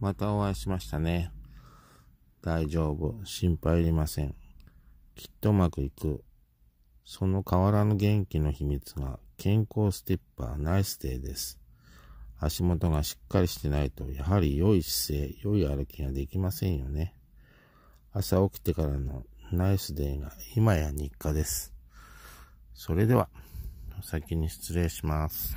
またお会いしましたね。大丈夫。心配いりません。きっとうまくいく。その変わらぬ元気の秘密が健康ステッパーナイスデーです。足元がしっかりしてないと、やはり良い姿勢、良い歩きができませんよね。朝起きてからのナイスデーが今や日課です。それでは、先に失礼します。